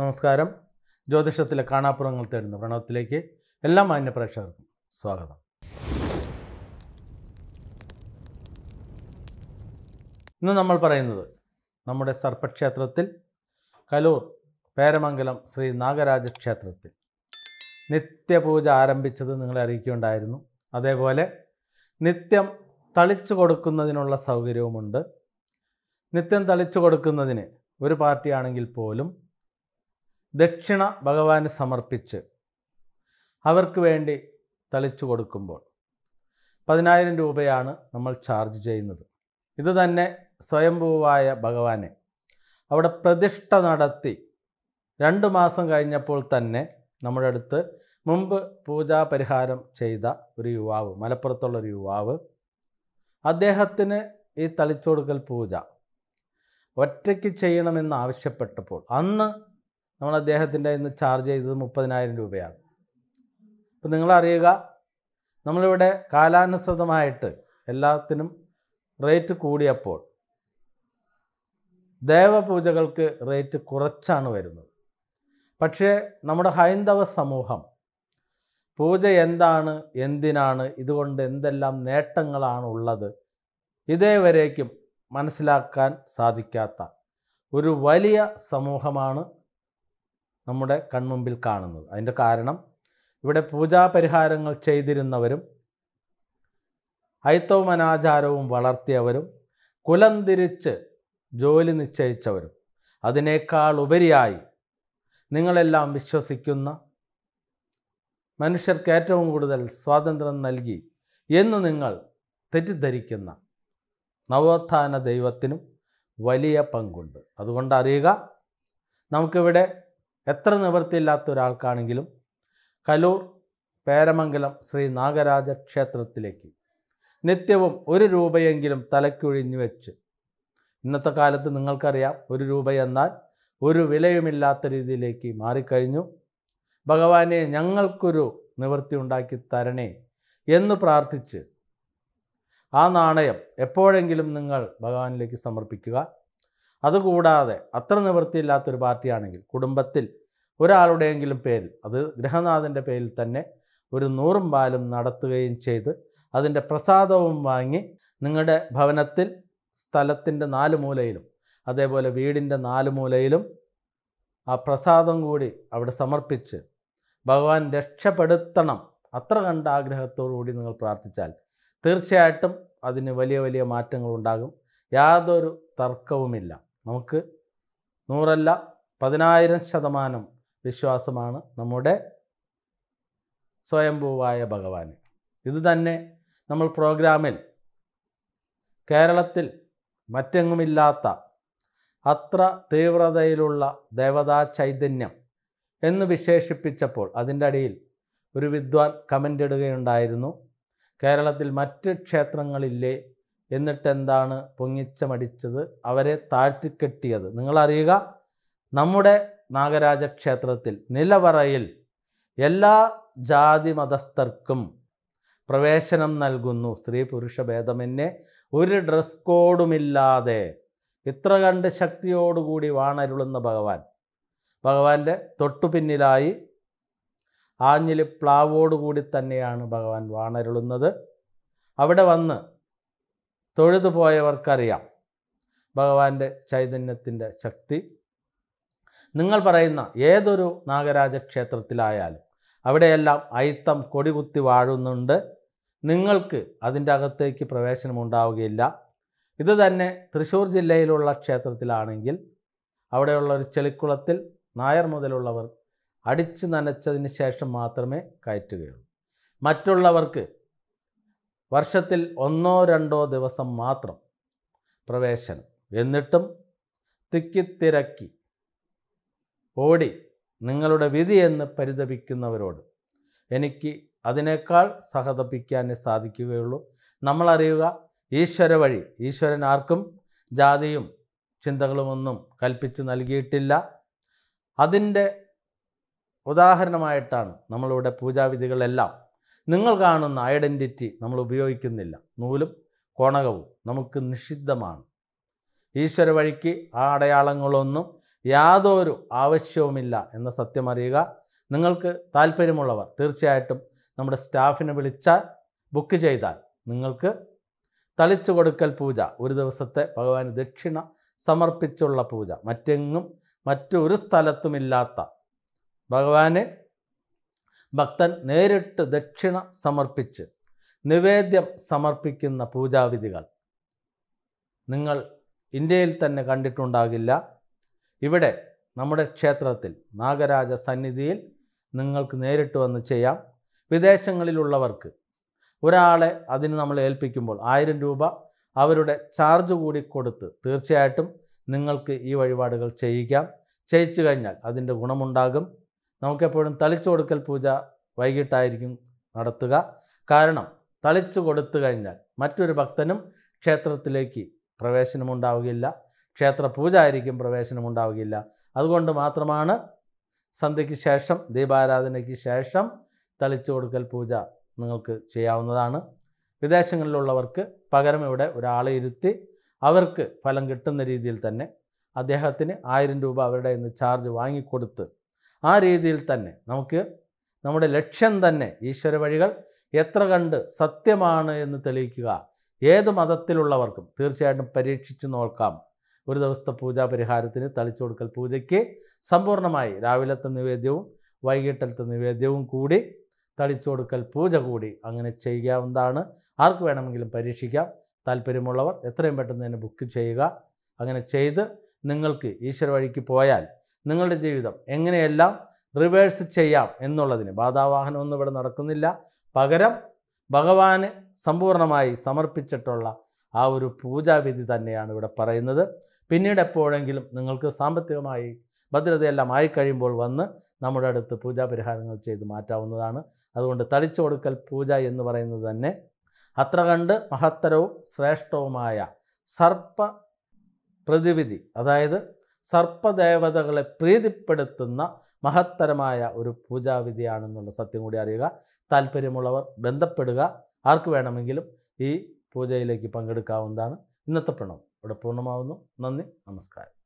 നമസ്കാരം ജ്യോതിഷത്തിലെ കാണാപ്പുറങ്ങൾ തേടുന്ന പ്രണവത്തിലേക്ക് എല്ലാ മാന്യ പ്രേക്ഷകർക്കും സ്വാഗതം ഇന്ന് നമ്മൾ പറയുന്നത് നമ്മുടെ സർപ്പക്ഷേത്രത്തിൽ കലൂർ പേരമംഗലം ശ്രീ നാഗരാജ ക്ഷേത്രത്തിൽ നിത്യപൂജ ആരംഭിച്ചത് നിങ്ങളെ അറിയിക്കുകയുണ്ടായിരുന്നു അതേപോലെ നിത്യം തളിച്ചു കൊടുക്കുന്നതിനുള്ള സൗകര്യവുമുണ്ട് നിത്യം തളിച്ചു കൊടുക്കുന്നതിന് ഒരു പാർട്ടിയാണെങ്കിൽ പോലും ദക്ഷിണ ഭഗവാന് സമർപ്പിച്ച് അവർക്ക് വേണ്ടി തളിച്ചു കൊടുക്കുമ്പോൾ പതിനായിരം രൂപയാണ് നമ്മൾ ചാർജ് ചെയ്യുന്നത് ഇത് തന്നെ സ്വയംഭൂവായ ഭഗവാനെ അവിടെ പ്രതിഷ്ഠ നടത്തി രണ്ട് മാസം കഴിഞ്ഞപ്പോൾ തന്നെ നമ്മുടെ അടുത്ത് മുമ്പ് പൂജാപരിഹാരം ചെയ്ത ഒരു യുവാവ് മലപ്പുറത്തുള്ള ഒരു യുവാവ് അദ്ദേഹത്തിന് ഈ തളിച്ചുകൊടുക്കൽ പൂജ ഒറ്റയ്ക്ക് ചെയ്യണമെന്ന് ആവശ്യപ്പെട്ടപ്പോൾ അന്ന് നമ്മൾ അദ്ദേഹത്തിൻ്റെ ഇന്ന് ചാർജ് ചെയ്തത് മുപ്പതിനായിരം രൂപയാണ് അപ്പം നിങ്ങളറിയുക നമ്മളിവിടെ കാലാനുസൃതമായിട്ട് എല്ലാത്തിനും റേറ്റ് കൂടിയപ്പോൾ ദേവപൂജകൾക്ക് റേറ്റ് കുറച്ചാണ് വരുന്നത് പക്ഷേ നമ്മുടെ ഹൈന്ദവ സമൂഹം പൂജ എന്താണ് എന്തിനാണ് ഇതുകൊണ്ട് എന്തെല്ലാം നേട്ടങ്ങളാണ് ഉള്ളത് ഇതേവരേക്കും മനസ്സിലാക്കാൻ സാധിക്കാത്ത ഒരു വലിയ സമൂഹമാണ് നമ്മുടെ കൺമുമ്പിൽ കാണുന്നത് അതിൻ്റെ കാരണം ഇവിടെ പൂജാ പരിഹാരങ്ങൾ ചെയ്തിരുന്നവരും ഹൈത്തവും അനാചാരവും വളർത്തിയവരും കുലം തിരിച്ച് ജോലി നിശ്ചയിച്ചവരും അതിനേക്കാൾ ഉപരിയായി നിങ്ങളെല്ലാം വിശ്വസിക്കുന്ന മനുഷ്യർക്ക് ഏറ്റവും കൂടുതൽ സ്വാതന്ത്ര്യം നൽകി എന്ന് നിങ്ങൾ തെറ്റിദ്ധരിക്കുന്ന നവോത്ഥാന ദൈവത്തിനും വലിയ പങ്കുണ്ട് അതുകൊണ്ട് അറിയുക നമുക്കിവിടെ എത്ര നിവൃത്തിയില്ലാത്ത ഒരാൾക്കാണെങ്കിലും കലൂർ പേരമംഗലം ശ്രീ നാഗരാജ ക്ഷേത്രത്തിലേക്ക് നിത്യവും ഒരു രൂപയെങ്കിലും തലയ്ക്കൊഴിഞ്ഞു വെച്ച് ഇന്നത്തെ കാലത്ത് നിങ്ങൾക്കറിയാം ഒരു രൂപ എന്നാൽ ഒരു വിലയുമില്ലാത്ത രീതിയിലേക്ക് മാറിക്കഴിഞ്ഞു ഭഗവാനെ ഞങ്ങൾക്കൊരു നിവൃത്തി ഉണ്ടാക്കി തരണേ എന്ന് പ്രാർത്ഥിച്ച് ആ നാണയം എപ്പോഴെങ്കിലും നിങ്ങൾ ഭഗവാനിലേക്ക് സമർപ്പിക്കുക അതുകൂടാതെ അത്ര നിവൃത്തിയില്ലാത്തൊരു പാർട്ടിയാണെങ്കിൽ കുടുംബത്തിൽ ഒരാളുടെയെങ്കിലും പേരിൽ അത് ഗൃഹനാഥൻ്റെ പേരിൽ തന്നെ ഒരു നൂറും പാലും നടത്തുകയും ചെയ്ത് അതിൻ്റെ പ്രസാദവും വാങ്ങി നിങ്ങളുടെ ഭവനത്തിൽ സ്ഥലത്തിൻ്റെ നാല് മൂലയിലും അതേപോലെ വീടിൻ്റെ നാല് മൂലയിലും ആ പ്രസാദം കൂടി അവിടെ സമർപ്പിച്ച് ഭഗവാൻ രക്ഷപ്പെടുത്തണം അത്ര കണ്ട ആഗ്രഹത്തോടു കൂടി നിങ്ങൾ പ്രാർത്ഥിച്ചാൽ തീർച്ചയായിട്ടും അതിന് വലിയ വലിയ മാറ്റങ്ങളുണ്ടാകും യാതൊരു തർക്കവുമില്ല നമുക്ക് നൂറല്ല പതിനായിരം ശതമാനം വിശ്വാസമാണ് നമ്മുടെ സ്വയംഭൂവായ ഭഗവാന് ഇത് തന്നെ നമ്മൾ പ്രോഗ്രാമിൽ കേരളത്തിൽ മറ്റെങ്ങുമില്ലാത്ത അത്ര തീവ്രതയിലുള്ള ദേവതാ ചൈതന്യം എന്ന് വിശേഷിപ്പിച്ചപ്പോൾ അതിൻ്റെ അടിയിൽ ഒരു വിദ്വാൻ കമൻ്റ് ഇടുകയുണ്ടായിരുന്നു കേരളത്തിൽ മറ്റ് ക്ഷേത്രങ്ങളില്ലേ എന്നിട്ട് എന്താണ് പൊങ്ങിച്ചമടിച്ചത് അവരെ താഴ്ത്തിക്കെട്ടിയത് നിങ്ങളറിയുക നമ്മുടെ നാഗരാജ ക്ഷേത്രത്തിൽ നിലവറയിൽ എല്ലാ ജാതി മതസ്ഥർക്കും പ്രവേശനം നൽകുന്നു സ്ത്രീ പുരുഷ ഭേദമന്യേ ഒരു ഡ്രസ് കോഡുമില്ലാതെ ഇത്ര കണ്ട് ശക്തിയോടുകൂടി വാണരുളുന്ന ഭഗവാൻ ഭഗവാന്റെ തൊട്ടു പിന്നിലായി ആഞ്ഞിലി പ്ലാവോടുകൂടി തന്നെയാണ് ഭഗവാൻ വാണരുളുന്നത് അവിടെ വന്ന് തൊഴുതു പോയവർക്കറിയാം ഭഗവാന്റെ ചൈതന്യത്തിൻ്റെ ശക്തി നിങ്ങൾ പറയുന്ന ഏതൊരു നാഗരാജ ക്ഷേത്രത്തിലായാലും അവിടെയെല്ലാം അയിത്തം കൊടികുത്തി വാഴുന്നുണ്ട് നിങ്ങൾക്ക് അതിൻ്റെ അകത്തേക്ക് പ്രവേശനം ഉണ്ടാവുകയില്ല ഇത് തന്നെ തൃശ്ശൂർ ജില്ലയിലുള്ള ക്ഷേത്രത്തിലാണെങ്കിൽ അവിടെയുള്ള ഒരു ചെളിക്കുളത്തിൽ നായർ മുതലുള്ളവർ അടിച്ചു നനച്ചതിന് ശേഷം മാത്രമേ കയറ്റുകയുള്ളൂ മറ്റുള്ളവർക്ക് വർഷത്തിൽ ഒന്നോ രണ്ടോ ദിവസം മാത്രം പ്രവേശനം എന്നിട്ടും തിക്കിത്തിരക്കി ഓടി നിങ്ങളുടെ വിധി എന്ന് പരിതപിക്കുന്നവരോട് എനിക്ക് അതിനേക്കാൾ സഹതപിക്കാൻ സാധിക്കുകയുള്ളൂ നമ്മളറിയുക ഈശ്വര വഴി ഈശ്വരൻ ആർക്കും ജാതിയും ചിന്തകളുമൊന്നും കൽപ്പിച്ച് നൽകിയിട്ടില്ല അതിൻ്റെ ഉദാഹരണമായിട്ടാണ് നമ്മളിവിടെ പൂജാവിധികളെല്ലാം നിങ്ങൾ കാണുന്ന ഐഡൻറ്റിറ്റി നമ്മൾ ഉപയോഗിക്കുന്നില്ല നൂലും കോണകവും നമുക്ക് നിഷിദ്ധമാണ് ഈശ്വര വഴിക്ക് ആ അടയാളങ്ങളൊന്നും യാതൊരു ആവശ്യവുമില്ല എന്ന സത്യം അറിയുക നിങ്ങൾക്ക് താല്പര്യമുള്ളവർ തീർച്ചയായിട്ടും നമ്മുടെ സ്റ്റാഫിനെ വിളിച്ചാൽ ബുക്ക് ചെയ്താൽ നിങ്ങൾക്ക് തളിച്ചു കൊടുക്കൽ പൂജ ഒരു ദിവസത്തെ ഭഗവാൻ ദക്ഷിണ സമർപ്പിച്ചുള്ള പൂജ മറ്റെങ്ങും മറ്റൊരു സ്ഥലത്തുമില്ലാത്ത ഭഗവാനെ ഭക്തൻ നേരിട്ട് ദക്ഷിണ സമർപ്പിച്ച് നിവേദ്യം സമർപ്പിക്കുന്ന പൂജാവിധികൾ നിങ്ങൾ ഇന്ത്യയിൽ തന്നെ കണ്ടിട്ടുണ്ടാകില്ല ഇവിടെ നമ്മുടെ ക്ഷേത്രത്തിൽ നാഗരാജ സന്നിധിയിൽ നിങ്ങൾക്ക് നേരിട്ട് വന്ന് ചെയ്യാം വിദേശങ്ങളിലുള്ളവർക്ക് ഒരാളെ അതിന് നമ്മൾ ഏൽപ്പിക്കുമ്പോൾ ആയിരം രൂപ അവരുടെ ചാർജ് കൂടി കൊടുത്ത് തീർച്ചയായിട്ടും നിങ്ങൾക്ക് ഈ വഴിപാടുകൾ ചെയ്യിക്കാം ചെയ്യിച്ചു കഴിഞ്ഞാൽ അതിൻ്റെ ഗുണമുണ്ടാകും നമുക്കെപ്പോഴും തളിച്ചു കൊടുക്കൽ പൂജ വൈകിട്ടായിരിക്കും നടത്തുക കാരണം തളിച്ചു കൊടുത്തു കഴിഞ്ഞാൽ മറ്റൊരു ഭക്തനും ക്ഷേത്രത്തിലേക്ക് പ്രവേശനമുണ്ടാവുകയില്ല ക്ഷേത്ര പൂജ ആയിരിക്കും പ്രവേശനമുണ്ടാവുകയില്ല അതുകൊണ്ട് മാത്രമാണ് സന്ധ്യയ്ക്ക് ശേഷം ദീപാരാധനയ്ക്ക് ശേഷം തളിച്ചു കൊടുക്കൽ പൂജ നിങ്ങൾക്ക് ചെയ്യാവുന്നതാണ് വിദേശങ്ങളിലുള്ളവർക്ക് പകരം ഇവിടെ ഒരാളെ ഇരുത്തി അവർക്ക് ഫലം കിട്ടുന്ന രീതിയിൽ തന്നെ അദ്ദേഹത്തിന് ആയിരം രൂപ അവരുടെ ഇന്ന് ചാർജ് വാങ്ങിക്കൊടുത്ത് ആ രീതിയിൽ തന്നെ നമുക്ക് നമ്മുടെ ലക്ഷ്യം തന്നെ ഈശ്വര വഴികൾ എത്ര കണ്ട് സത്യമാണ് എന്ന് തെളിയിക്കുക ഏത് മതത്തിലുള്ളവർക്കും തീർച്ചയായിട്ടും പരീക്ഷിച്ച് നോക്കാം ഒരു ദിവസത്തെ പൂജാ പരിഹാരത്തിന് തളിച്ചു കൊടുക്കൽ പൂജയ്ക്ക് സമ്പൂർണ്ണമായി രാവിലത്തെ നിവേദ്യവും വൈകിട്ടത്തെ നിവേദ്യവും കൂടി തളിച്ചു കൊടുക്കൽ പൂജ കൂടി അങ്ങനെ ചെയ്യാവുന്നതാണ് ആർക്ക് വേണമെങ്കിലും പരീക്ഷിക്കാം താല്പര്യമുള്ളവർ എത്രയും പെട്ടെന്ന് തന്നെ ബുക്ക് ചെയ്യുക അങ്ങനെ ചെയ്ത് നിങ്ങൾക്ക് ഈശ്വര വഴിക്ക് പോയാൽ നിങ്ങളുടെ ജീവിതം എങ്ങനെയെല്ലാം റിവേഴ്സ് ചെയ്യാം എന്നുള്ളതിന് ബാധാവാഹനമൊന്നും ഇവിടെ നടക്കുന്നില്ല പകരം ഭഗവാന് സമ്പൂർണ്ണമായി സമർപ്പിച്ചിട്ടുള്ള ആ ഒരു പൂജാവിധി തന്നെയാണ് ഇവിടെ പറയുന്നത് പിന്നീട് എപ്പോഴെങ്കിലും നിങ്ങൾക്ക് സാമ്പത്തികമായി ഭദ്രതയെല്ലാം ആയിക്കഴിയുമ്പോൾ വന്ന് നമ്മുടെ അടുത്ത് പൂജാപരിഹാരങ്ങൾ ചെയ്ത് മാറ്റാവുന്നതാണ് അതുകൊണ്ട് തളിച്ചു കൊടുക്കൽ പൂജ എന്ന് പറയുന്നത് തന്നെ അത്ര കണ്ട് മഹത്തരവും ശ്രേഷ്ഠവുമായ സർപ്പ പ്രതിവിധി അതായത് സർപ്പദേവതകളെ പ്രീതിപ്പെടുത്തുന്ന മഹത്തരമായ ഒരു പൂജാവിധിയാണെന്നുള്ള സത്യം കൂടി അറിയുക താല്പര്യമുള്ളവർ ബന്ധപ്പെടുക ആർക്ക് വേണമെങ്കിലും ഈ പൂജയിലേക്ക് പങ്കെടുക്കാവുന്നതാണ് ഇന്നത്തെ പ്രണവം ഇവിടെ പൂർണ്ണമാവുന്നു നന്ദി നമസ്കാരം